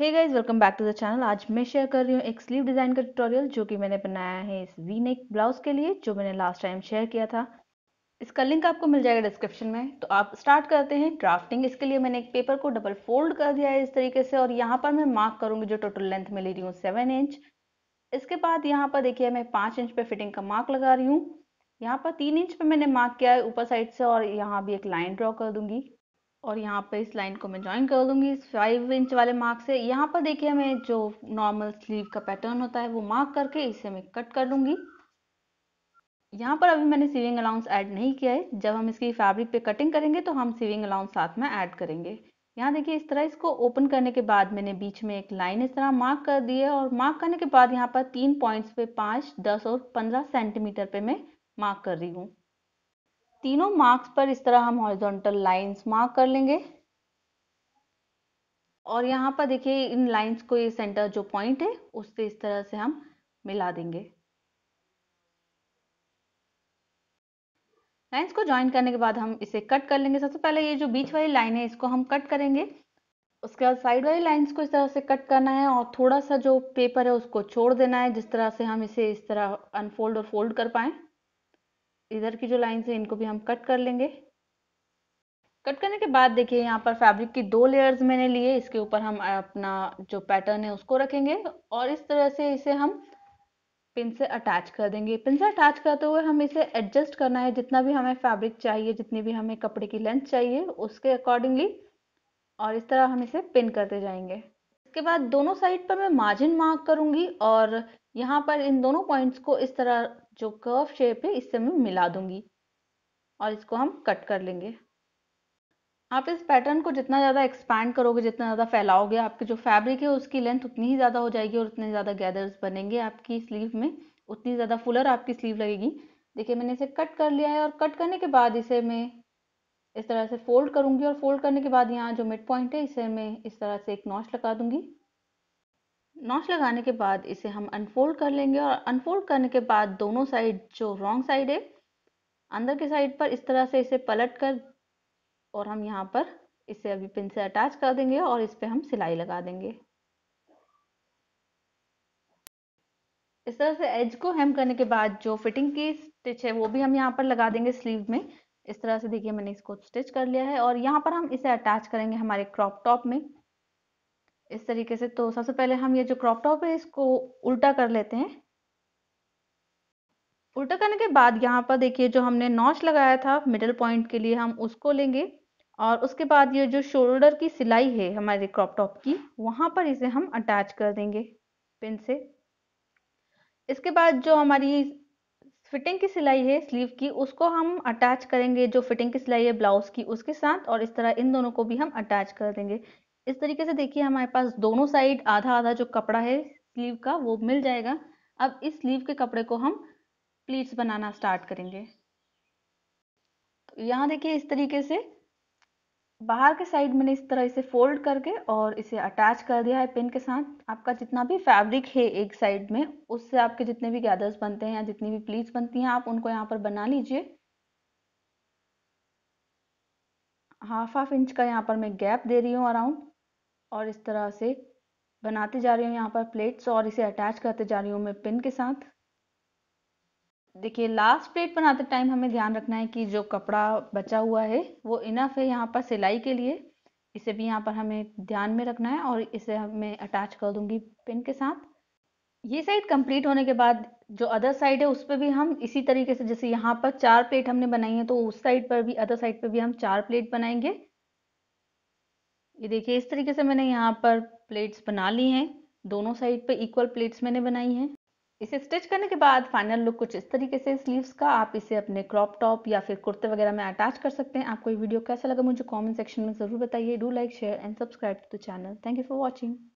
hey guys welcome back to the channel आज मैं share कर रही हूँ एक स्लीव डिज़ाइन का ट्यूटोरियल जो कि मैंने बनाया है इस वी नेक ब्लाउज के लिए जो मैंने लास्ट टाइम शेयर किया था इसका लिंक आपको मिल जाएगा डिस्क्रिप्शन में तो आप स्टार्ट करते हैं ड्राफ्टिंग इसके लिए मैंने एक पेपर को डबल फोल्ड कर दिया है इस तरीके से और यहाँ पर मैं मार्क करूँगी जो टोटल लेंथ में ले रही हूँ सेवन इंच इसके बाद यहाँ पर देखिए मैं पाँच इंच पे फिटिंग का मार्क लगा रही हूँ यहाँ पर तीन इंच पे मैंने मार्क किया है ऊपर साइड से और यहाँ भी एक लाइन ड्रॉ कर दूंगी और यहाँ पे इस लाइन को मैं ज्वाइन कर दूंगी इस फाइव इंच वाले मार्क से यहाँ पर देखिए मैं जो नॉर्मल स्लीव का पैटर्न होता है वो मार्क करके इसे मैं कट कर दूंगी यहाँ पर अभी मैंने सीविंग अलाउंस ऐड नहीं किया है जब हम इसकी फैब्रिक पे कटिंग करेंगे तो हम सीविंग अलाउंस साथ में ऐड करेंगे यहाँ देखिए इस तरह इसको ओपन करने के बाद मैंने बीच में एक लाइन इस तरह मार्क कर दी है और मार्क करने के बाद यहाँ पर तीन पॉइंट्स पे पाँच दस और पंद्रह सेंटीमीटर पे मैं मार्क कर रही हूँ तीनों मार्क्स पर इस तरह हम हॉरिजॉन्टल लाइंस मार्क कर लेंगे और यहाँ पर देखिए इन लाइंस को ये सेंटर जो पॉइंट है उससे इस तरह से हम मिला देंगे लाइंस को ज्वाइन करने के बाद हम इसे कट कर लेंगे सबसे पहले ये जो बीच वाली लाइन है इसको हम कट करेंगे उसके बाद साइड वाली लाइंस को इस तरह से कट करना है और थोड़ा सा जो पेपर है उसको छोड़ देना है जिस तरह से हम इसे इस तरह अनफोल्ड और फोल्ड कर पाएं इधर की जो लाइन है इनको भी हम कट कर लेंगे कट करने के बाद देखिए यहाँ पर फैब्रिक की दो लेयर्स मैंने लिए इसके ऊपर हम अपना जो पैटर्न है उसको रखेंगे और इस तरह से इसे हम पिन से अटैच कर देंगे पिन से अटैच करते हुए हम इसे एडजस्ट करना है जितना भी हमें फैब्रिक चाहिए जितनी भी हमें कपड़े की लेंथ चाहिए उसके अकॉर्डिंगली और इस तरह हम इसे पिन करते जाएंगे इसके बाद दोनों साइड पर मैं मार्जिन मार्क करूंगी और यहाँ पर इन दोनों पॉइंट्स को इस तरह जो कर्व शेप है इससे मैं मिला दूंगी और इसको हम कट कर लेंगे आप इस पैटर्न को जितना ज़्यादा एक्सपैंड करोगे जितना ज़्यादा फैलाओगे आपके जो फैब्रिक है उसकी लेंथ उतनी ही ज़्यादा हो जाएगी और उतने ज़्यादा गैदर्स बनेंगे आपकी स्लीव में उतनी ज़्यादा फुलर आपकी स्लीव लगेगी देखिए मैंने इसे कट कर लिया है और कट करने के बाद इसे मैं इस तरह से फोल्ड करूँगी और फोल्ड करने के बाद यहाँ जो मिड पॉइंट है इसे मैं इस तरह से एक नॉच लगा दूँगी नॉच लगाने के बाद इसे हम अनफोल्ड कर लेंगे और अनफोल्ड करने के बाद दोनों साइड जो रॉन्ग साइड है अंदर के साइड पर इस तरह से इसे पलट कर और हम यहाँ पर इसे अभी पिन से अटैच कर देंगे और इस पर हम सिलाई लगा देंगे इस तरह से एज को हेम करने के बाद जो फिटिंग की स्टिच है वो भी हम यहाँ पर लगा देंगे स्लीव में इस तरह से देखिए मैंने इसको स्टिच कर लिया है और यहाँ पर हम इसे अटैच करेंगे हमारे क्रॉप टॉप में इस तरीके से तो सबसे पहले हम ये जो क्रॉप टॉप है इसको उल्टा कर लेते हैं उल्टा करने के बाद यहाँ पर देखिए जो हमने नॉच लगाया था मिडल पॉइंट के लिए हम उसको लेंगे और उसके बाद ये जो शोल्डर की सिलाई है हमारे क्रॉप टॉप की वहाँ पर इसे हम अटैच कर देंगे पिन से इसके बाद जो हमारी फिटिंग की सिलाई है स्लीव की उसको हम अटैच करेंगे जो फिटिंग की सिलाई है ब्लाउज की उसके साथ और इस तरह इन दोनों को भी हम अटैच कर देंगे इस तरीके से देखिए हमारे पास दोनों साइड आधा आधा जो कपड़ा है स्लीव का वो मिल जाएगा अब इस स्लीव के कपड़े को हम प्लीट्स बनाना स्टार्ट करेंगे तो यहाँ देखिए इस तरीके से बाहर के साइड मैंने इस तरह इसे फोल्ड करके और इसे अटैच कर दिया है पिन के साथ आपका जितना भी फैब्रिक है एक साइड में उससे आपके जितने भी गैदर्स बनते हैं या जितनी भी प्लीट्स बनती हैं आप उनको यहाँ पर बना लीजिए हाफ हाफ इंच का यहाँ पर मैं गैप दे रही हूँ अराउंड और इस तरह से बनाते जा रही हूँ यहाँ पर प्लेट्स और इसे अटैच करते जा रही हूँ मैं पिन के साथ देखिए लास्ट प्लेट बनाते टाइम हमें ध्यान रखना है कि जो कपड़ा बचा हुआ है वो इनफ है यहाँ पर सिलाई के लिए इसे भी यहाँ पर हमें ध्यान में रखना है और इसे मैं अटैच कर दूंगी पिन के साथ ये साइड कंप्लीट होने के बाद जो अदर साइड है उस पर भी हम इसी तरीके से जैसे यहाँ पर चार प्लेट हमने बनाई है तो उस साइड पर भी अदर साइड पर भी हम चार प्लेट बनाएंगे ये देखिए इस तरीके से मैंने यहाँ पर प्लेट्स बना ली हैं दोनों साइड पे इक्वल प्लेट्स मैंने बनाई हैं इसे स्टिच करने के बाद फाइनल लुक कुछ इस तरीके से स्लीव्स का आप इसे अपने क्रॉप टॉप या फिर कुर्ते वगैरह में अटैच कर सकते हैं आपको ये वीडियो कैसा लगा मुझे कमेंट सेक्शन में ज़रूर बताइए do like share and subscribe to the channel thank you for watching